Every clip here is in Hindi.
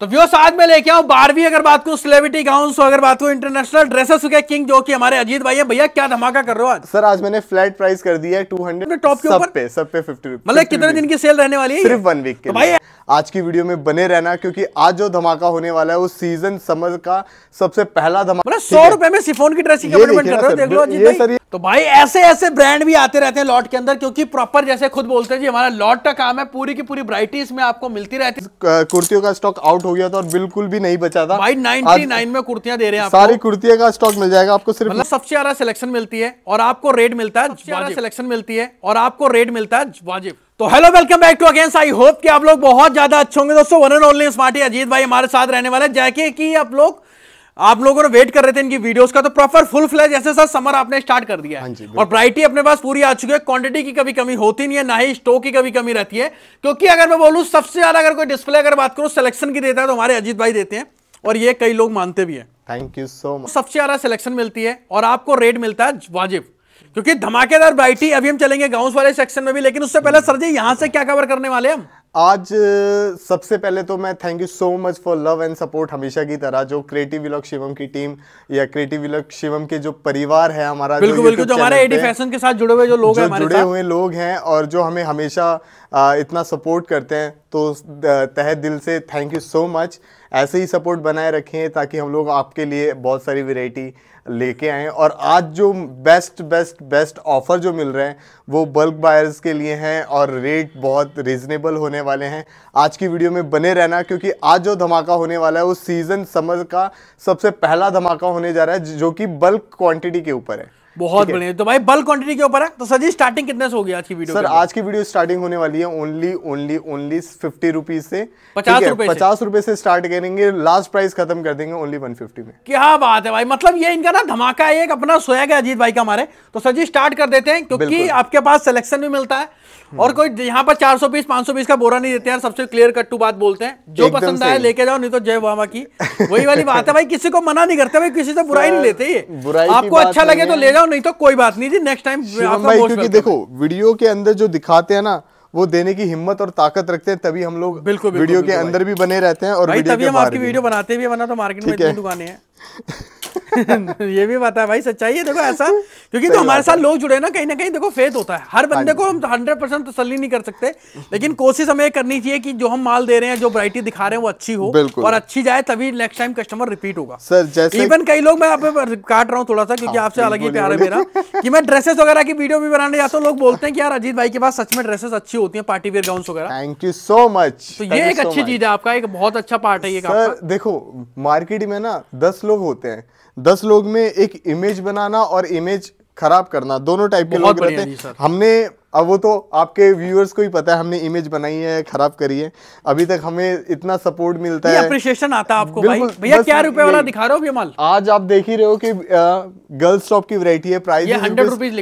तो व्यू आज मैं लेके आऊँ बारहवीं अगर बात करूं सेलिब्रिटी गाउन अगर बात करूं इंटरनेशनल ड्रेसेस के किंग जो कि हमारे अजीत भाई है भैया क्या धमाका कर रहे हो आज सर आज मैंने फ्लैट प्राइस कर दिया है टू हंड्रेड टॉप के ऊपर पे सब पे फिफ्टी मतलब कितने दिन की सेल रहने वाली है सिर्फ वन वीक के तो भाई आज की वीडियो में बने रहना क्योंकि आज जो धमाका होने वाला है वो सीजन समर का सबसे पहला धमाका मतलब सौ रुपए में सिफोन की ड्रेसिंग ये सर तो भाई ऐसे ऐसे ब्रांड भी आते रहते हैं लॉट के अंदर क्योंकि प्रॉपर जैसे खुद बोलते हैं जी हमारा लॉट का काम है पूरी की पूरी वराइटी इसमें आपको मिलती रहती है कुर्तियों का स्टॉक आउट हो गया था और बिल्कुल भी नहीं बचा था भाई 99 में कुर्तियां दे रहे हैं सारी कुर्तियों का स्टॉक मिल जाएगा आपको सिर्फ मतलब सबसे ज्यादा सिलेक्शन मिलती है और आपको रेट मिलता है सबसे ज्यादा सिलेक्शन मिलती है और आपको रेट मिलता है वाजिब तो हेलो वेलकम बैक टू अगेंस आई होप कि आप लोग बहुत ज्यादा अच्छे होंगे दोस्तों one and only smarty Ajit भाई हमारे साथ रहने वाले जैके कि आप लोग आप लोगों ने वेट कर रहे थे इनकी वीडियोस का तो प्रॉपर फुल फ्लैज ऐसे साथ समर आपने स्टार्ट कर दिया है हाँ और ब्राइटी अपने पास पूरी आ चुकी है क्वांटिटी की कभी कमी होती नहीं है ना ही स्टॉक की कभी कमी रहती है क्योंकि अगर मैं बोलूँ सबसे ज्यादा अगर कोई डिस्प्ले अगर बात करूँ सिलेक्शन की देता है तो हमारे अजीत भाई देते हैं और ये कई लोग मानते भी है थैंक यू सो मच सबसे ज्यादा सिलेक्शन मिलती है और आपको रेट मिलता है वाजिब क्योंकि धमाकेदार ब्राइटी अभी हम चलेंगे गाउंस वाले सेक्शन में भी लेकिन उससे पहले सर जी यहाँ से क्या कवर करने वाले हम आज सबसे पहले तो मैं thank you so much for love and support हमेशा की तरह जो क्रिएटिव विलॉग शिवम की टीम या क्रिएटिव विलॉग शिवम के जो परिवार है हमारा बिल्कुल बिल्कुल जो हमारे एडी फैशन के साथ जुड़े हुए जो लोग हैं जुड़े हुए लोग हैं और जो हमें हमेशा इतना सपोर्ट करते हैं तो तहे दिल से थैंक यू सो मच ऐसे ही सपोर्ट बनाए रखें ताकि हम लोग आपके लिए बहुत सारी वेराइटी लेके आएँ और आज जो बेस्ट बेस्ट बेस्ट ऑफ़र जो मिल रहे हैं वो बल्क बायर्स के लिए हैं और रेट बहुत रिजनेबल होने वाले हैं आज की वीडियो में बने रहना क्योंकि आज जो धमाका होने वाला है वो सीज़न समर का सबसे पहला धमाका होने जा रहा है जो कि बल्क क्वांटिटी के ऊपर है बहुत बढ़िया तो भाई बल्क क्वांटिटी के ऊपर है तो सर जी स्टार्टिंग कितने से होगी आज की वीडियो सर आज की वीडियो स्टार्टिंग होने वाली है only only only fifty rupees से पचास रुपए पचास रुपए से स्टार्ट करेंगे लास्ट प्राइस खत्म कर देंगे ओनली वन फिफ्टी में क्या बात है भाई मतलब ये इनका ना धमाका है एक अपना सोया गया अजीत भाई का हमारे तो सर जी स्टार्ट कर देते हैं क्योंकि आपके पास सिलेक्शन भी मिलता है हम्म। और कोई यहाँ पर चार 400 पीस सौ पीस का बोरा नहीं देते हैं सबसे क्लियर कट टू बात बोलते हैं जो पसंद आए लेके जाओ नहीं तो जय वामा की वही वाली बात है भाई किसी को मना नहीं करते भाई किसी से बुराई नहीं लेते ये आपको अच्छा लगे तो ले जाओ नहीं तो कोई बात नहीं जी नेक्स्ट टाइम भाई क्योंकि देखो वीडियो के अंदर जो दिखाते हैं ना वो देने की हिम्मत और ताकत रखते हैं तभी हम लोग बिल्कुल वीडियो के अंदर भी बने रहते हैं और तभी हम आपकी वीडियो बनाते भी वरना तो मार्केट में दुकानें हैं ये भी बात है भाई सच्चाई है देखो ऐसा क्योंकि तो हमारे साथ लोग जुड़े ना कहीं ना कहीं देखो फेथ होता है हर बंदे हाँ को हम हंड्रेड परसेंट तसली नहीं कर सकते लेकिन कोशिश हमें करनी चाहिए कि जो हम माल दे रहे हैं जो वरायटी दिखा रहे हैं वो अच्छी हो और अच्छी जाए तभी नेक्स्ट टाइम कस्टमर रिपीट होगा सर जैसे इवन कई लोग मैं आप काट रहा हूँ थोड़ा सा क्योंकि हाँ, आपसे अलग ही प्यार है मेरा कि मैं ड्रेसेस वगैरह की वीडियो भी बनाने जाता हूँ लोग बोलते हैं कि यार अजीत भाई के पास सच में ड्रेसेस अच्छी होती है पार्टी वेयर गाउन वगैरह थैंक यू सो मच तो ये एक अच्छी चीज है आपका एक बहुत अच्छा पार्ट है ये देखो मार्केट में ना दस लोग होते हैं दस लोग में एक इमेज बनाना और इमेज खराब करना दोनों टाइप के लोग रहते हैं हमने अब वो तो आपके व्यूअर्स को ही पता है हमने इमेज बनाई है खराब करी है अभी तक हमें इतना सपोर्ट मिलता है अप्रिशिएशन आता है आपको भाई भैया क्या रुपए वाला दिखा रहे हो ये माल आज आप देख ही रहे हो कि गर्ल्स टॉप की वैरायटी है प्राइस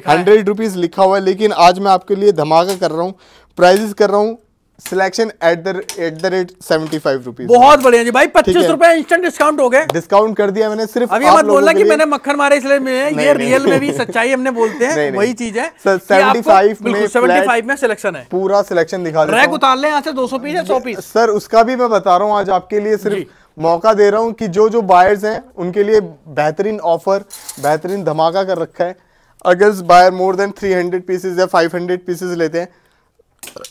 हंड्रेड रुपीज लिखा हुआ है लेकिन आज मैं आपके लिए धमाका कर रहा हूँ प्राइजेस कर रहा हूँ selection at the at the rate seventy five rupees बहुत बढ़िया जी भाई पच्चीस रुपए इंस्टेंट डिस्काउंट हो गए डिस्काउंट कर दिया मैंने सिर्फ अभी मत बोलना कि मैंने मक्खन मारे इसलिए मैं ये रियल में भी सच्चाई हमने बोलते हैं वही चीज है सेवेंटी फाइव में सेवेंटी फाइव में सिलेक्शन है पूरा सिलेक्शन दिखा रैक उतार ले यहाँ से दो सौ पीस या सौ पीस सर उसका भी मैं बता रहा हूँ आज आपके लिए सिर्फ मौका दे रहा हूँ कि जो जो बायर्स हैं उनके लिए बेहतरीन ऑफर बेहतरीन धमाका कर रखा है अगर buyer more than three hundred pieces या फाइव हंड्रेड पीसेज लेते हैं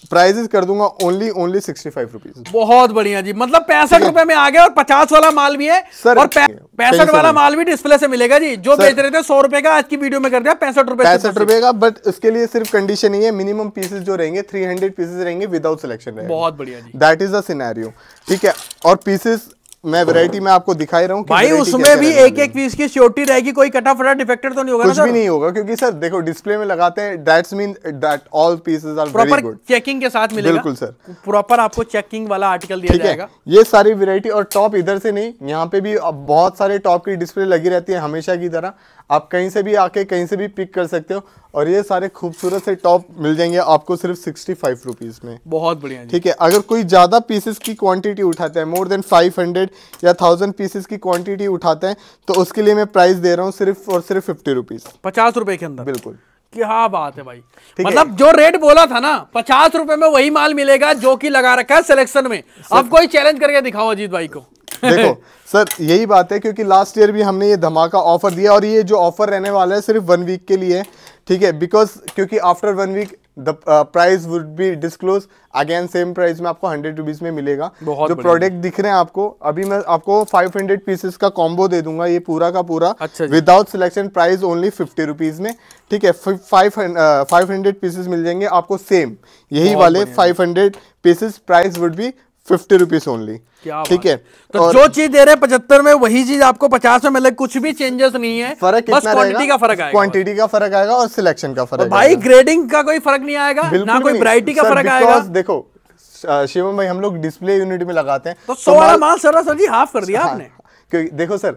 प्राइजेस कर दूंगा only only sixty five rupees बहुत बढ़िया जी मतलब पैंसठ रुपए में आ गया और पचास वाला माल भी है सर और पैंसठ वाला माल भी डिस्प्ले से मिलेगा जी जो बेच रहे थे सौ रुपए का आज की वीडियो में कर दिया पैंसठ रुपए पैंसठ रुपए का बट उसके लिए सिर्फ कंडीशन ही है मिनिमम पीसेज जो रहेंगे थ्री हंड्रेड पीसेज रहेंगे विदाउट सिलेक्शन बहुत बढ़िया दैट इज दिनारियो ठीक है और पीसेज मैं वैरायटी में आपको दिखाई रहा हूँ भाई उसमें भी एक एक पीस की श्योरिटी रहेगी कोई कटा फटा डिफेक्टेड तो नहीं होगा कुछ भी नहीं होगा क्योंकि सर देखो डिस्प्ले में लगाते हैं that's mean that all pieces are very good checking के साथ मिलेगा बिल्कुल सर प्रॉपर आपको चेकिंग वाला आर्टिकल दिया जाएगा ये सारी वेरायटी और टॉप इधर से नहीं यहाँ पे भी बहुत सारे टॉप की डिस्प्ले लगी रहती है हमेशा की तरह आप कहीं से भी आके कहीं से भी पिक कर सकते हो और ये सारे खूबसूरत से टॉप मिल जाएंगे आपको सिर्फ सिक्सटी फाइव रुपीज़ में बहुत बढ़िया ठीक है अगर कोई ज़्यादा पीसेस की क्वांटिटी उठाते हैं मोर देन फाइव हंड्रेड या थाउजेंड पीसेस की क्वांटिटी उठाते हैं तो उसके लिए मैं प्राइस दे रहा हूँ सिर्फ और सिर्फ फिफ्टी रुपीज़ पचास रुपए के अंदर बिल्कुल क्या बात है भाई मतलब जो रेट बोला था ना पचास रुपए में वही माल मिलेगा जो कि लगा रखा है सिलेक्शन में अब कोई चैलेंज करके दिखाओ अजीत भाई को देखो सर यही बात है क्योंकि लास्ट ईयर भी हमने ये धमाका ऑफर दिया और ये जो ऑफर रहने वाला है सिर्फ वन वीक के लिए ठीक है बिकॉज क्योंकि after one week the price would be disclose again same price में आपको हंड्रेड रुपीज में मिलेगा जो प्रोडक्ट दिख रहे हैं आपको अभी मैं आपको फाइव हंड्रेड पीसेस का कॉम्बो दे दूंगा ये पूरा का पूरा without selection price only fifty rupees में ठीक है फाइव हंड्रेड पीसेस मिल जाएंगे आपको सेम यही वाले five hundred pieces price would be fifty rupees only ठीक है तो जो चीज दे रहे हैं पचहत्तर में वही चीज आपको पचास में मिले कुछ भी चेंजेस नहीं है फर्क बस क्वांटिटी का फर्क क्वांटिटी का फर्क आएगा और सिलेक्शन का फर्क भाई ग्रेडिंग का कोई फर्क नहीं आएगा ना कोई वराइटी का फर्क आएगा देखो शिवम भाई हम लोग डिस्प्ले यूनिट में लगाते हैं तो, तो सौ वाला माल सर जी हाफ कर दिया हाँ, आपने क्योंकि देखो सर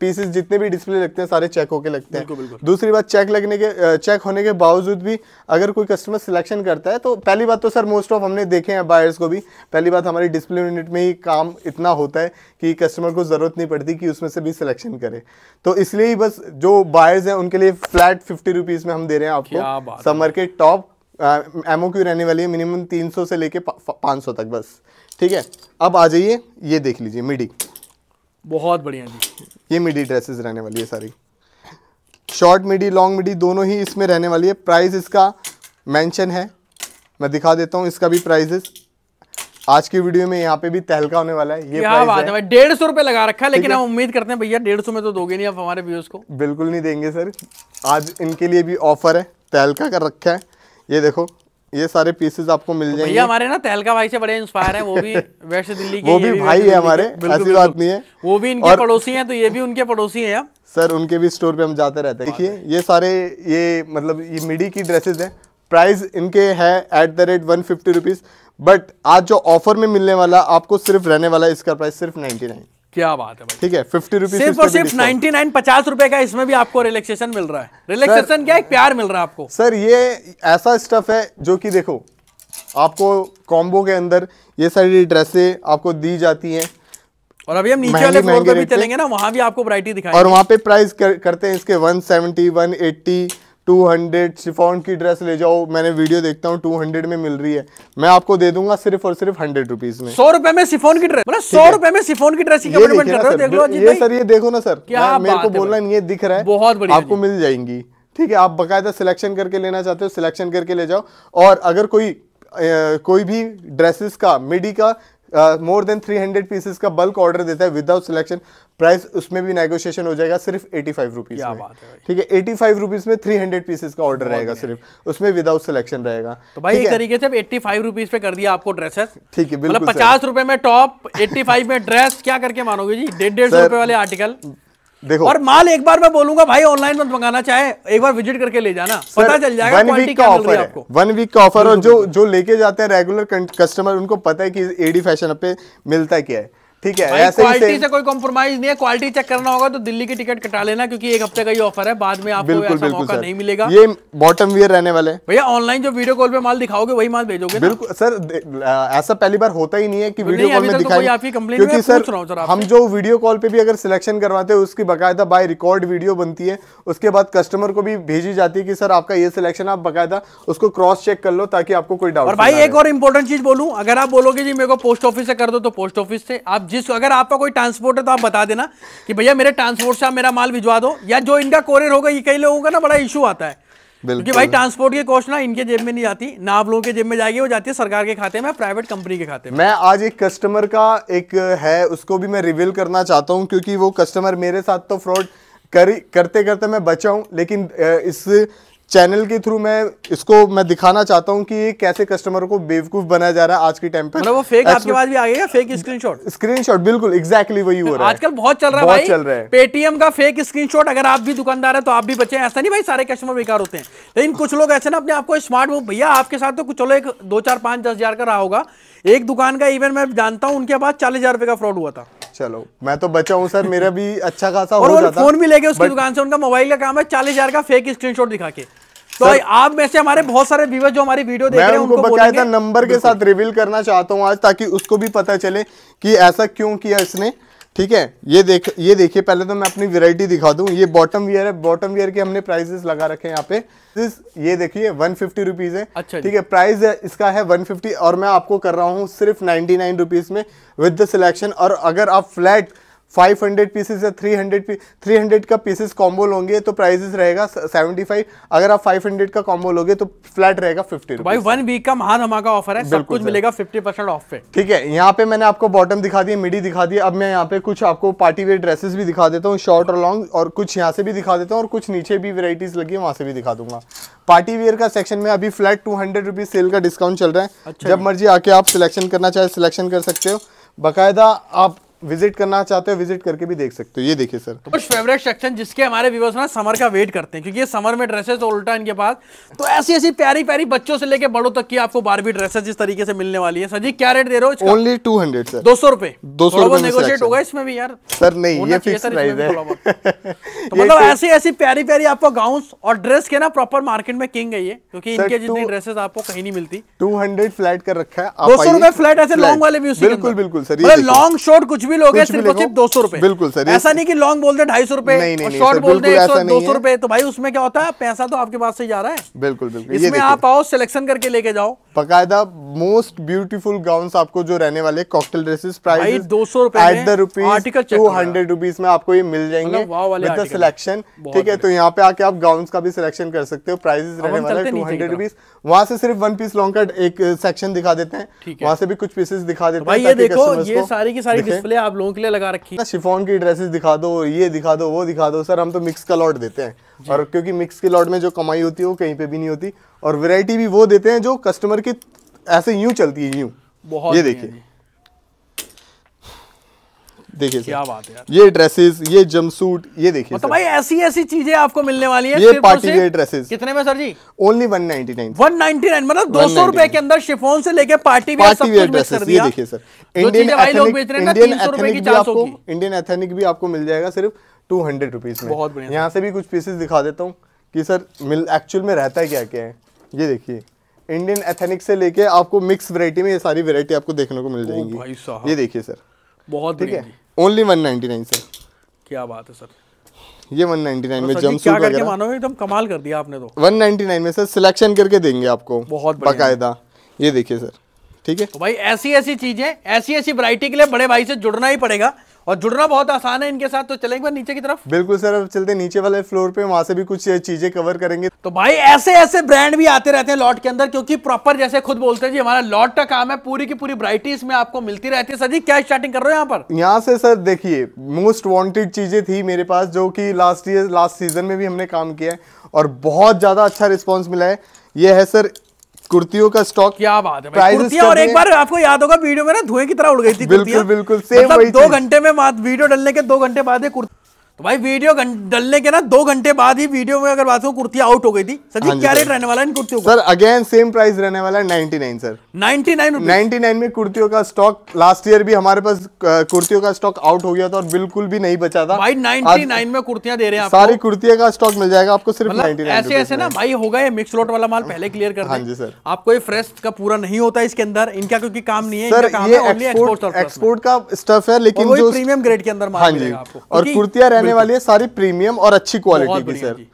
पीसेस जितने भी डिस्प्ले लगते हैं सारे चेक होके लगते हैं दूसरी बात चेक लगने के चेक होने के बावजूद भी अगर कोई कस्टमर सिलेक्शन करता है तो पहली बात तो सर मोस्ट ऑफ हमने देखे हैं बायर्स को भी पहली बात हमारी डिस्प्ले यूनिट में ही काम इतना होता है कि कस्टमर को ज़रूरत नहीं पड़ती कि उसमें से भी सिलेक्शन करे तो इसलिए ही बस जो बायर्स हैं उनके लिए फ्लैट फिफ्टी रुपीज़ में हम दे रहे हैं आपको समर के टॉप एम ओ क्यू रहने वाली है मिनिमम सौ से लेके सौ तक बस ठीक है अब आ जाइए ये देख लीजिए मिडी बहुत बढ़िया जी ये मिडी ड्रेसेस रहने वाली है सारी शॉर्ट मिडी लॉन्ग मिडी दोनों ही इसमें रहने वाली है प्राइस इसका मेंशन है मैं दिखा देता हूँ इसका भी प्राइजेस आज की वीडियो में यहाँ पे भी तहलका होने वाला है ये क्या बात है डेढ़ सौ रुपए लगा रखा है लेकिन हम उम्मीद करते हैं भैया डेढ़ सौ में तो दोगे नहीं आप हमारे व्यूज को बिल्कुल नहीं देंगे सर आज इनके लिए भी ऑफर है तहलका कर रखा है ये देखो ये सारे पीसेस आपको मिल जाएंगे भैया हमारे ना तहलका भाई से बड़े इंस्पायर है वो भी वेस्ट दिल्ली के वो भी, भी भाई है हमारे ऐसी बात नहीं है वो भी इनके पड़ोसी हैं तो ये भी उनके पड़ोसी हैं सर उनके भी स्टोर पे हम जाते रहते हैं देखिए ये सारे ये मतलब ये मिडी की ड्रेसेस हैं प्राइस इनके है at the rate one fifty rupees but आज जो ऑफर में मिलने वाला आपको सिर्फ रहने वाला इसका प्राइस सिर्फ नाइन्टी नाइन क्या बात है ठीक है फिफ्टी रुपीज सिर्फ और सिर्फ नाइनटी नाइन पचास रुपए का इसमें भी आपको रिलैक्सेशन मिल रहा है रिलैक्सेशन क्या एक प्यार मिल रहा है आपको सर ये ऐसा स्टफ है जो कि देखो आपको कॉम्बो के अंदर ये सारी ड्रेसे आपको दी जाती हैं और अभी हम नीचे वाले फ्लोर पे भी चलेंगे ना वहाँ भी आपको वैरायटी दिखाएंगे और वहाँ पे प्राइस कर, करते हैं इसके 170, 180 टू हंड्रेड शिफॉन की ड्रेस ले जाओ मैंने वीडियो देखता हूँ टू हंड्रेड में मिल रही है मैं आपको दे दूंगा सिर्फ और सिर्फ हंड्रेड रुपीज में सौ रुपए में शिफॉन की ड्रेस मतलब सौ रुपए में शिफॉन की ड्रेस ये सर ये देखो ना सर मेरे को बोलना नहीं है दिख रहा है बहुत बढ़िया आपको मिल जाएंगी ठीक है आप बकायदा सिलेक्शन करके लेना चाहते हो सिलेक्शन करके ले जाओ और अगर कोई कोई भी ड्रेसेस का मिडी का मोर देन 300 पीसेस का बल्क ऑर्डर देता है विदाउट सिलेक्शन प्राइस उसमें भी नेगोशिएशन हो जाएगा सिर्फ एटी फाइव रुपीज़ ठीक है एटी फाइव रुपीज़ में थ्री हंड्रेड पीसेस का ऑर्डर रहेगा सिर्फ उसमें विदाउट सिलेक्शन रहेगा तो भाई एक तरीके से एट्टी फाइव रुपीज़ पे कर दिया आपको ड्रेसेस ठीक है मतलब बिल्कुल पचास रुपए में टॉप एट्टी फाइव में ड्रेस क्या करके मानोगे जी डेढ़ डेढ़ सौ रुपए वाले आर्टिकल देखो और माल एक बार मैं बोलूंगा भाई ऑनलाइन मत मंगाना चाहे एक बार विजिट करके ले जाना सर, पता चल जाएगा वन वीक का ऑफर है वन वीक का ऑफर और जो जो लेके जाते हैं रेगुलर कस्टमर उनको पता है कि एडी फैशन पे मिलता क्या है ठीक है ऐसे क्वालिटी से कोई कॉम्प्रोमाइज नहीं है क्वालिटी चेक करना होगा तो दिल्ली की टिकट कटा लेना क्योंकि एक हफ्ते का ही ऑफर है बाद में आपको बिल्कुल, ऐसा बिल्कुल, मौका नहीं मिलेगा ये बॉटम वियर रहने वाले भैया ऑनलाइन जो वीडियो कॉल पे माल दिखाओगे वही माल भेजोगे बिल्कुल सर ऐसा पहली बार होता ही नहीं है की वीडियो कॉल में तो दिखाई सर हम जो वीडियो कॉल पे भी अगर सिलेक्शन करवाते हैं उसकी बाकायदा बाय रिकॉर्ड वीडियो बनती है उसके बाद कस्टमर को भी भेजी जाती है की सर आपका ये सिलेक्शन आप बाकायदा उसको क्रॉस चेक कर लो ताकि आपको कोई डाउट और भाई एक और इम्पोर्टेंट चीज बोलू अगर आप बोलोगे जी मेरे को पोस्ट ऑफिस से कर दो तो पोस्ट ऑफिस से आप जिस अगर आपका कोई ट्रांसपोर्ट है तो आप बता देना कि भैया मेरे ट्रांसपोर्ट से आप मेरा माल भिजवा दो या जो इनका कोरियर होगा ये कई लोगों का ना बड़ा इशू आता है क्योंकि भाई ट्रांसपोर्ट की कॉस्ट ना इनके जेब में नहीं जाती ना आप लोगों के जेब में जाएगी वो जाती है सरकार के खाते में प्राइवेट कंपनी के खाते में मैं आज एक कस्टमर का एक है उसको भी मैं रिविल करना चाहता हूँ क्योंकि वो कस्टमर मेरे साथ तो फ्रॉड कर करते करते मैं बचा लेकिन इस चैनल के थ्रू मैं इसको मैं दिखाना चाहता हूँ कि कैसे कस्टमर को बेवकूफ बनाया जा रहा है आज की टाइम पे मतलब वो फेक आपके पास भी आ गया फेक स्क्रीनशॉट स्क्रीनशॉट बिल्कुल एग्जैक्टली वही हो रहा है आजकल बहुत चल रहा है चल रहा है पेटीएम का फेक स्क्रीनशॉट अगर आप भी दुकानदार है तो आप भी बचे ऐसा नहीं भाई सारे कस्टमर बेकार होते हैं लेकिन कुछ लोग ऐसे ना अपने आपको स्मार्ट भैया आपके साथ तो कुछ चलो एक दो चार पाँच दस हजार का रहा होगा एक दुकान का इवन मैं जानता हूँ उनके पास चालीस हजार रुपए का फ्रॉड हुआ था चलो मैं तो बचा हूँ सर मेरा भी अच्छा खासा और हो जाता फोन भी लेके उसकी दुकान से उनका मोबाइल का काम है चालीस हजार का फेक स्क्रीनशॉट दिखा के तो भाई आप में से हमारे बहुत सारे व्यूवर जो हमारी वीडियो देख रहे हैं उनको बकायदा नंबर के साथ रिवील करना चाहता हूँ आज ताकि उसको भी पता चले कि ऐसा क्यों किया इसने ठीक है ये देख ये देखिए पहले तो मैं अपनी वेरायटी दिखा दूं ये बॉटम वियर है बॉटम वियर के हमने प्राइजेस लगा रखे हैं यहाँ पे ये देखिए वन फिफ्टी रुपीज है अच्छा ठीक है प्राइस इसका है वन फिफ्टी और मैं आपको कर रहा हूँ सिर्फ नाइनटी नाइन रुपीज में विद द सिलेक्शन और अगर आप फ्लैट 500 पीसेस या 300 पी 300 का पीसेस कॉम्बो लोगे तो प्राइसेस रहेगा 75 अगर आप 500 का कॉम्बो लोगे तो फ्लैट रहेगा 50 तो भाई वन वीक का महान हमारा ऑफर है सब कुछ मिलेगा 50 परसेंट ऑफ पे ठीक है यहाँ पे मैंने आपको बॉटम दिखा दिया मिडी दिखा दिया अब मैं यहाँ पे कुछ आपको पार्टी वेयर ड्रेसेस भी दिखा देता हूँ शॉर्ट और लॉन्ग और कुछ यहाँ से भी दिखा देता हूँ और कुछ नीचे भी वेराइटीज लगी है वहाँ से भी दिखा दूंगा पार्टी वेयर का सेक्शन में अभी फ्लैट टू हंड्रेड सेल का डिस्काउंट चल रहा है अच्छा जब मर्जी आके आप सिलेक्शन करना चाहे सिलेक्शन कर सकते हो बाकायदा आप विजिट करना चाहते हो विजिट करके भी देख सकते हो ये देखिए सर कुछ फेवरेट सेक्शन जिसके हमारे व्यूवर्स ना समर का वेट करते हैं क्योंकि ये समर में ड्रेसेस तो उल्टा इनके पास तो ऐसी ऐसी प्यारी प्यारी बच्चों से लेके बड़ों तक की आपको बारहवीं ड्रेसेस जिस तरीके से मिलने वाली है सर जी क्या रेट दे रहे हो ओनली टू हंड्रेड सर दो सौ रुपए दो सौ नेगोशिएट होगा इसमें भी यार सर नहीं ये फिक्स प्राइस है तो मतलब ऐसी ऐसी प्यारी प्यारी आपको गाउन और ड्रेस के ना प्रॉपर मार्केट में किंग है ये क्योंकि इनके जितनी ड्रेसेस आपको कहीं नहीं मिलती टू फ्लैट कर रखा है दो सौ फ्लैट ऐसे लॉन्ग वाले भी बिल्कुल बिल्कुल सर लॉन्ग मतलब शॉर्ट कुछ भी लोगे सिर्फ दो सौ रुपए बिल्कुल सर ऐसा नहीं कि लॉन्ग बोल दे ढाई सौ रुपए शॉर्ट बोल दे दो सौ रुपए तो भाई उसमें क्या होता है पैसा तो आपके पास से जा रहा है बिल्कुल बिल्कुल इसमें आप आओ सिलेक्शन करके लेके जाओ बकायदा मोस्ट ब्यूटीफुल गाउन आपको जो रहने वाले कॉकटेल ड्रेसेस प्राइस दो सौ at the rupees two hundred rupees में आपको ये मिल जाएंगे विद द सिलेक्शन ठीक है तो यहाँ पे आके आप गाउन का भी सिलेक्शन कर सकते हो प्राइजेस रहने वाले टू हंड्रेड रुपीज वहाँ से सिर्फ वन पीस लॉन्ग कट एक सेक्शन uh, दिखा देते हैं वहां से भी कुछ पीसेस दिखा तो देते हैं ये देखो ये सारी की सारी डिस्प्ले आप लोगों के लिए लगा रखी है शिफोन की ड्रेसेस दिखा दो ये दिखा दो वो दिखा दो सर हम तो मिक्स का लॉट देते हैं और क्योंकि मिक्स के लॉट में जो कमाई होती है वो कहीं पे भी नहीं होती और वैरायटी भी वो देते हैं जो कस्टमर की ऐसे यूं चलती है यूं बहुत ये देखिए देखिए क्या बात है यार ये ड्रेसेस ये जम सूट ये देखिए मतलब भाई ऐसी ऐसी चीजें आपको मिलने वाली है ये पार्टी वेयर ड्रेसेस कितने में सर जी ओनली 199 199 मतलब 200 रुपए के अंदर शिफॉन से लेके पार्टी वेयर सब कुछ वेयर ड्रेसेस ये देखिए सर इंडियन भाई लोग बेच रहे हैं ना इंडियन एथेनिक भी की इंडियन एथेनिक भी आपको मिल जाएगा सिर्फ टू हंड्रेड रुपीज में बहुत बढ़िया यहाँ से भी कुछ पीसेस दिखा देता हूँ कि सर मिल एक्चुअल में रहता है क्या क्या है ये देखिए इंडियन एथेनिक से लेके आपको मिक्स वैरायटी में ये सारी वैरायटी आपको देखने को मिल जाएगी भाई साहब ये देखिए सर बहुत ठीक है only one ninety nine sir क्या बात है सर ये नाइन तो में जम सूट वगैरह मानो एकदम कमाल कर दिया आपने तो वन नाइनटी नाइन में सर सिलेक्शन करके देंगे आपको बहुत बाकायदा ये देखिए सर ठीक है तो भाई ऐसी ऐसी चीजें ऐसी ऐसी वैरायटी के लिए बड़े भाई से जुड़ना ही पड़ेगा और जुड़ना बहुत आसान है इनके साथ तो चले एक बार नीचे की तरफ बिल्कुल सर अब चलते नीचे वाले फ्लोर पे वहां से भी कुछ चीजें कवर करेंगे तो भाई ऐसे ऐसे ब्रांड भी आते रहते हैं लॉट के अंदर क्योंकि प्रॉपर जैसे खुद बोलते हैं जी हमारा लॉट का काम है पूरी की पूरी वरायटी इसमें आपको मिलती रहती है सर जी क्या स्टार्टिंग कर रहे हो यहाँ पर यहाँ से सर देखिए मोस्ट वॉन्टेड चीजें थी मेरे पास जो की लास्ट ईयर लास्ट सीजन में भी हमने काम किया है और बहुत ज्यादा अच्छा रिस्पॉन्स मिला है ये है सर कुर्तियों का स्टॉक क्या बात है प्राइस और एक बार आपको याद होगा वीडियो में ना धुएं की तरह उड़ गई थी बिल्कुल बिल्कुल सेम मतलब दो घंटे में वीडियो डालने के दो घंटे बाद कुर्ती तो भाई वीडियो डलने के ना दो घंटे बाद ही वीडियो में अगर बात हो कुर्ती आउट हो गई थी सर हाँ जी क्या रेट रहने वाला है इन कुर्तियों सर अगेन सेम प्राइस रहने वाला है नाइन सर नाइनटी नाइन में कुर्तियों का स्टॉक लास्ट ईयर भी हमारे पास कुर्तियों का स्टॉक आउट हो गया था और बिल्कुल भी नहीं बचा था भाई नाइन में कुर्तियां दे रहे हैं सारी कुर्तियों का स्टॉक मिल जाएगा आपको सिर्फ नाइनटी ऐसे ऐसे ना भाई होगा ये मिक्स लोट वाला माल पहले क्लियर कर हाँ जी सर आपको ये फ्रेश का पूरा नहीं होता इसके अंदर इनका क्योंकि काम नहीं है सर ये एक्सपोर्ट का स्टफ है लेकिन प्रीमियम ग्रेड के अंदर हाँ जी और कुर्तियां रहने आने वाली है सारी प्रीमियम और अच्छी क्वालिटी की सर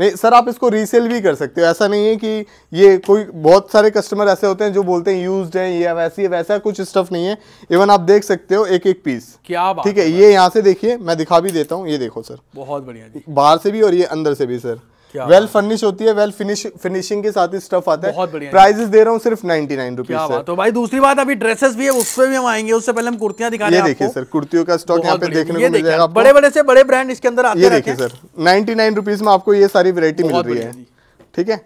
नहीं सर आप इसको रीसेल भी कर सकते हो ऐसा नहीं है कि ये कोई बहुत सारे कस्टमर ऐसे होते हैं जो बोलते हैं यूज्ड हैं ये वैसी है वैसा कुछ स्टफ नहीं है इवन आप देख सकते हो एक एक पीस क्या ठीक है ये यहाँ से देखिए मैं दिखा भी देता हूँ ये देखो सर बहुत बढ़िया बाहर से भी और ये अंदर से भी सर वेल फर्निश होती है वेल फिनिश फिनिशिंग के साथ ही स्टफ आता है बहुत बढ़िया प्राइजेस दे रहा हूँ सिर्फ नाइनटी नाइन रुपीज तो भाई दूसरी बात अभी ड्रेसेस भी है उसपे भी हम आएंगे उससे पहले हम कुर्तियां दिखा ये देखिए सर कुर्तियों का स्टॉक यहाँ पे देखने को मिल जाएगा बड़े बड़े से बड़े ब्रांड इसके अंदर ये देखिए सर नाइनटी नाइन रुपीज में आपको ये सारी वेरायटी मिल रही है ठीक है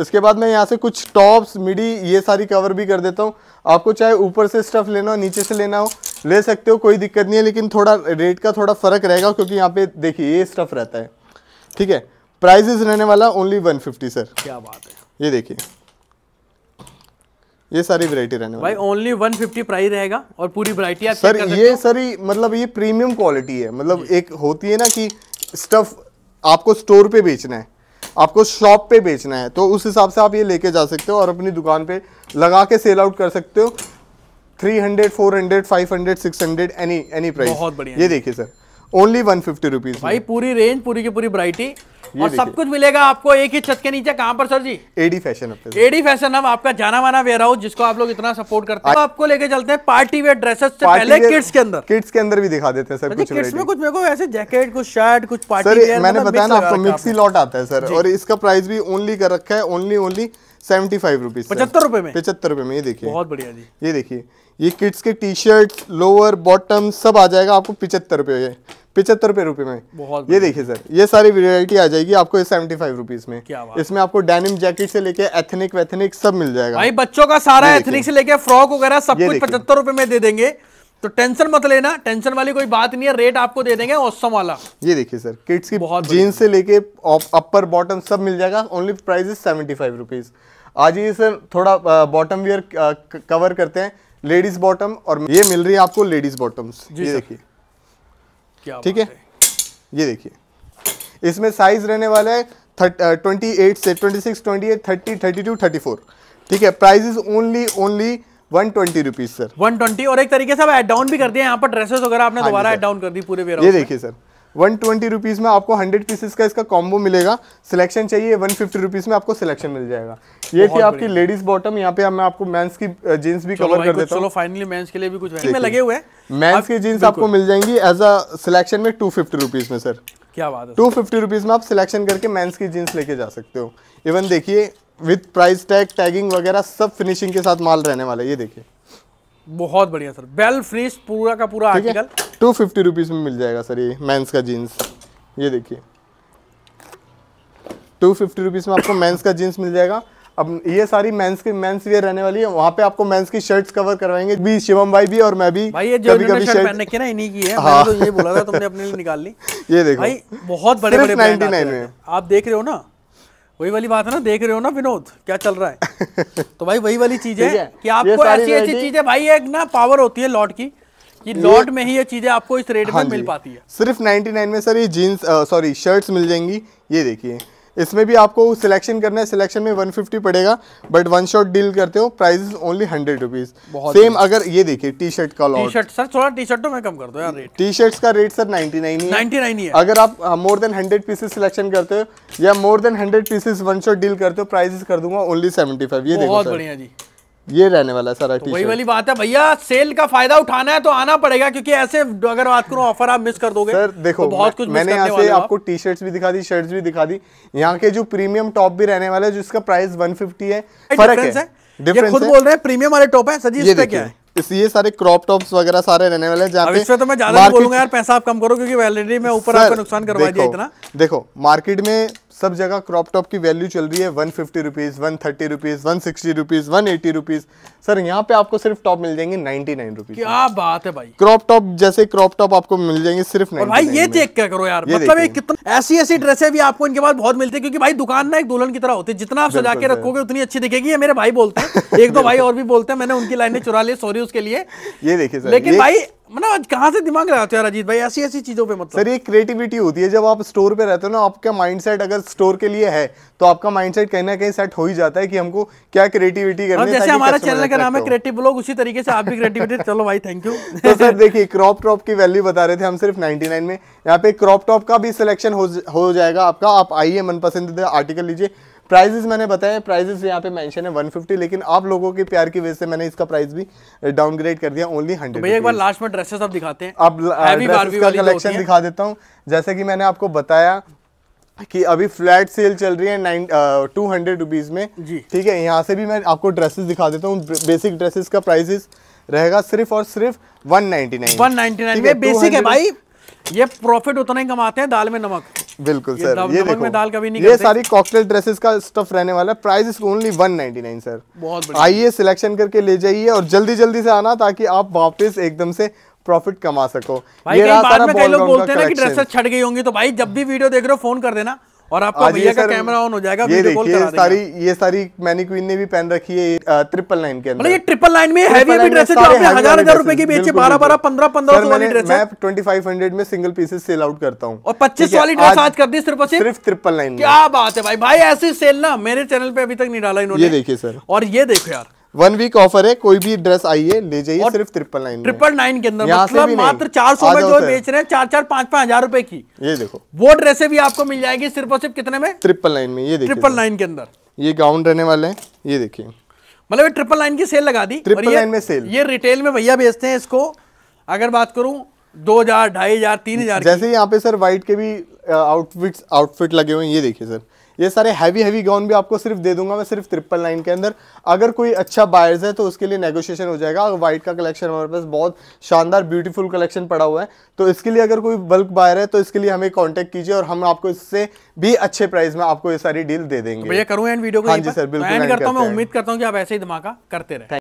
इसके बाद मैं यहाँ से कुछ टॉप्स मिडी ये सारी कवर भी कर देता हूँ आपको चाहे ऊपर से स्टफ लेना हो नीचे से लेना हो ले सकते हो कोई दिक्कत नहीं है लेकिन थोड़ा रेट का थोड़ा फर्क रहेगा क्योंकि यहाँ पे देखिए ये स्टफ रहता है ठीक है प्राइजेज रहने वाला ओनली 150 सर क्या बात है ये देखिए ये सारी वैरायटी रहने वाली भाई ओनली 150 प्राइस रहेगा और पूरी वैरायटी सर ये सारी मतलब ये प्रीमियम क्वालिटी है मतलब एक होती है ना कि स्टफ आपको स्टोर पे बेचना है आपको शॉप पे बेचना है तो उस हिसाब से आप ये लेके जा सकते हो और अपनी दुकान पे लगा के सेल आउट कर सकते हो 300, 400, 500, 600 एनी एनी प्राइस बहुत बढ़िया ये देखिए sir only one fifty rupees भाई पूरी रेंज पूरी की पूरी वराइटी और सब कुछ मिलेगा आपको एक ही छत के नीचे कहाँ पर sir ji AD fashion AD fashion हम आपका जाना माना वेयर हाउस जिसको आप लोग इतना सपोर्ट करते हैं तो आपको लेके चलते हैं पार्टी वेयर ड्रेसेस से पहले किड्स के अंदर किड्स के अंदर भी दिखा देते हैं सर कुछ किड्स में कुछ मेरे को ऐसे जैकेट कुछ शर्ट कुछ पार्टी वेयर मैंने मतलब बताया ना आपको मिक्सी लॉट आता है सर और इसका प्राइस भी ओनली कर रखा है only only seventy five rupees पचहत्तर रुपए में पचहत्तर रुपए में ये देखिए बहुत बढ़िया जी ये देखिए ये किड्स के टी शर्ट लोअर बॉटम सब आ जाएगा आपको पिचहत्तर रुपये पिचहत्तर रुपये में बहुत ये देखिए सर ये सारी वेरायटी आ जाएगी आपको सेवेंटी फाइव रुपीज में इसमें आपको डेनिम जैकेट से लेके एथनिक वेथनिक सब मिल जाएगा भाई बच्चों का सारा एथनिक से लेके फ्रॉक वगैरह सब कुछ पचहत्तर रुपए में दे देंगे तो टेंशन मत लेना टेंशन वाली कोई बात नहीं है रेट आपको दे देंगे ऑसम वाला ये देखिए सर किड्स की बहुत जीन्स से लेके अपर बॉटम सब मिल जाएगा only price is seventy five rupees आज ये सर थोड़ा बॉटम वियर कवर करते हैं लेडीज बॉटम और ये मिल रही है आपको लेडीज बॉटम्स ये देखिए ठीक है ये देखिए इसमें साइज रहने वाला है ट्वेंटी एट से twenty six twenty eight thirty thirty two thirty four ठीक है price is only only one twenty rupees sir one twenty और एक तरीके से आप एड डाउन भी कर दिया यहाँ पर ड्रेसेस वगैरह आपने हाँ दोबारा एड डाउन कर दी पूरे ये देखिए सर वन ट्वेंटी रुपीज़ में आपको हंड्रेड पीसेस का इसका कॉम्बो मिलेगा सिलेक्शन चाहिए वन फिफ्टी रुपीज़ में आपको सिलेक्शन मिल जाएगा ये थी आपकी लेडीज बॉटम यहाँ पे मैं आपको मेंस की जींस भी कवर कर देता हूँ फाइनली मेंस के लिए भी कुछ में लगे हुए मेंस की जींस आपको मिल जाएंगी एज अ सिलेक्शन में टू फिफ्टी रुपीज़ में सर क्या बात है टू फिफ्टी रुपीज़ में आप सिलेक्शन करके मैंस की जीन्स लेके जा सकते हो इवन देखिए विथ प्राइस टैग टैगिंग वगैरह सब फिनिशिंग के साथ माल रहने वाला है ये देखिए बहुत बढ़िया सर वेल फ्रीज पूरा का पूरा आर्टिकल टू फिफ्टी रुपीज़ में मिल जाएगा सर ये मेंस का जीन्स ये देखिए टू फिफ्टी रुपीज़ में आपको मेंस का जीन्स मिल जाएगा अब ये सारी मेंस की मेंस वेयर रहने वाली है वहाँ पे आपको मेंस की शर्ट्स कवर करवाएंगे भी शिवम भाई भी और मैं भी भाई ये जो कभी कभी शर्ट पहन के ना इन्हीं की है हाँ। मैंने तो ये बोला था तुमने अपने लिए निकाल ली ये देखो भाई बहुत बड़े बड़े 99 में आप देख रहे हो ना वही वाली बात है ना देख रहे हो ना विनोद क्या चल रहा है तो भाई वही वाली चीज है कि आपको ऐसी ऐसी चीजें भाई एक ना पावर होती है लॉट की कि लॉट में ही ये चीजें आपको इस रेट हाँ में मिल पाती है सिर्फ 99 में सर ये जीन्स सॉरी शर्ट्स मिल जाएंगी ये देखिए इसमें भी आपको सिलेक्शन करना है सिलेक्शन में 150 पड़ेगा बट वन शॉट डील करते हो price only hundred rupees same अगर ये देखिए टी शर्ट का लॉट शर्ट सर थोड़ा टी शर्ट तो मैं कम कर दो यार टी शर्ट का रेट सर 99 नाइन है 99 है अगर आप मोर देन 100 पीसेस सिलेक्शन करते हो या more than 100 pieces one shot deal करते हो प्राइस कर दूंगा ओनली फाइव ये देखो बहुत बढ़िया जी ये रहने वाला है सारा तो वही वाली बात है भैया सेल का फायदा उठाना है तो आना पड़ेगा क्योंकि ऐसे अगर बात करो ऑफर आप मिस कर दोगे सर देखो तो बहुत कुछ मैंने यहाँ से आपको टी शर्ट्स भी दिखा दी शर्ट्स भी दिखा दी यहाँ के जो प्रीमियम टॉप भी रहने वाला है जिसका प्राइस वन फिफ्टी है खुद बोल रहे हैं प्रीमियम वाले टॉप है सजी इसमें क्या है ये सारे क्रॉप टॉप्स वगैरह सारे रहने वाले हैं जहाँ पे तो मैं ज्यादा बोलूंगा यार पैसा आप कम करो क्योंकि वैलिडिटी में ऊपर आपका नुकसान करवा दिया इतना देखो मार्केट में सब जगह क्रॉप टॉप की वैल्यू चल रही है one fifty rupees one thirty rupees one sixty rupees one eighty rupees sir यहाँ पे आपको सिर्फ टॉप मिल जाएंगे नाइन्टी नाइन रुपीज़ क्या बात है भाई क्रॉप टॉप जैसे क्रॉप टॉप आपको मिल जाएंगे सिर्फ और भाई ये चेक क्या करो यार मतलब कितना ऐसी ऐसी ड्रेसें भी आपको इनके पास बहुत मिलती है क्योंकि भाई दुकान ना एक दुल्हन की तरह होती है जितना आप सजा के रखोगे उतनी अच्छी दिखेगी ये मेरे भाई बोलते हैं एक दो भाई और भी बोलते हैं मैंने उनकी लाइने चुरा ली सॉरी उसके लिए ये देखिए लेकिन भाई मतलब आज कहाँ से दिमाग लगाते हो अजीत भाई ऐसी ऐसी चीज़ों पे मतलब सर ये क्रिएटिविटी होती है जब आप स्टोर पे रहते हो ना आपका माइंडसेट अगर स्टोर के लिए है तो आपका माइंडसेट कहीं ना कहीं सेट हो ही जाता है कि हमको क्या क्रिएटिविटी करनी है जैसे हमारा चैनल का नाम है क्रिएटिव ब्लॉग उसी तरीके से आप भी क्रिएटिविटी चलो भाई थैंक यू तो सर देखिए क्रॉप टॉप की वैल्यू बता रहे थे हम सिर्फ नाइनटी में यहाँ पे क्रॉप टॉप का भी सिलेक्शन हो जाएगा आपका आप आइए मनपसंद आर्टिकल लीजिए प्राइजेस मैंने बताया प्राइजेस यहाँ पे मेंशन है 150 लेकिन आप लोगों के प्यार की वजह से मैंने इसका प्राइस भी डाउनग्रेड कर दिया ओनली हंड्रेड तो एक बार लास्ट में ड्रेसेस आप दिखाते हैं अब ड्रेसेस का कलेक्शन दिखा देता हूँ जैसे कि मैंने आपको बताया कि अभी फ्लैट सेल चल रही है नाइन टू हंड्रेड रुपीज़ में ठीक है यहाँ से भी मैं आपको ड्रेसेस दिखा देता हूँ बेसिक ड्रेसेस का प्राइसेस रहेगा सिर्फ और सिर्फ one ninety nine one ninety nine basic है भाई ये प्रॉफिट उतना ही कमाते हैं दाल में नमक बिल्कुल सर ये देखो में दाल कभी नहीं ये सारी कॉकटेल ड्रेसेस का स्टफ रहने वाला है प्राइस इज ओनली 199 सर बहुत आइए सिलेक्शन करके ले जाइए और जल्दी जल्दी से आना ताकि आप वापस एकदम से प्रॉफिट कमा सको भाई ये बार में कई लोग बोलते हैं ना कि ड्रेसेस छट गई होंगी तो भाई जब भी वीडियो देख रहे हो फोन कर देना और आपका भैया का कैमरा ऑन हो जाएगा ये देखिए सारी ये सारी मैनी क्वीन ने भी पहन रखी है ट्रिपल लाइन के मतलब अंदर ये ट्रिपल लाइन में हैवी हैवी ड्रेसेस जो आपने हजार हजार रुपए की बेचे बारह बारह पंद्रह पंद्रह सौ वाली ड्रेस है मैं ट्वेंटी फाइव हंड्रेड में सिंगल पीसेस सेल आउट करता हूँ और पच्चीस वाली ड्रेस आज कर दी सिर्फ सिर्फ ट्रिपल लाइन क्या बात है भाई भाई ऐसी सेल ना मेरे चैनल पे अभी तक नहीं डाला इन्होंने देखिए सर और ये देखो यार वन वीक ऑफर है कोई भी ड्रेस आइए ले जाइए सिर्फ ट्रिपल नाइन ट्रिपल नाइन के अंदर मतलब मात्र चार सौ में जो बेच रहे हैं चार चार पांच पांच हजार रुपए की ये देखो वो ड्रेसे भी आपको मिल जाएगी सिर्फ और सिर्फ कितने में ट्रिपल नाइन में ये देखिए ट्रिपल नाइन के अंदर ये गाउन रहने वाले हैं ये देखिए मतलब ये ट्रिपल नाइन की सेल लगा दी ट्रिपल नाइन में सेल ये रिटेल में भैया बेचते हैं इसको अगर बात करूं दो हजार ढाई हजार तीन हजार जैसे यहाँ पे सर व्हाइट के भी आउटफिट uh, आउटफिट लगे हुए हैं ये देखिए सर ये सारे हैवी हैवी गाउन भी आपको सिर्फ दे दूंगा मैं सिर्फ ट्रिपल नाइन के अंदर अगर कोई अच्छा बायर्स है तो उसके लिए नेगोशिएशन हो जाएगा अगर वाइट का कलेक्शन हमारे पास बहुत शानदार ब्यूटीफुल कलेक्शन पड़ा हुआ है तो इसके लिए अगर कोई बल्क बायर है तो इसके लिए हमें कॉन्टैक्ट कीजिए और हम आपको इससे भी अच्छे प्राइस में आपको ये सारी डील दे देंगे करूँ एंड वीडियो हाँ जी सर तो बिल्कुल उम्मीद करता हूँ कि आप ऐसे ही धमाका करते रहे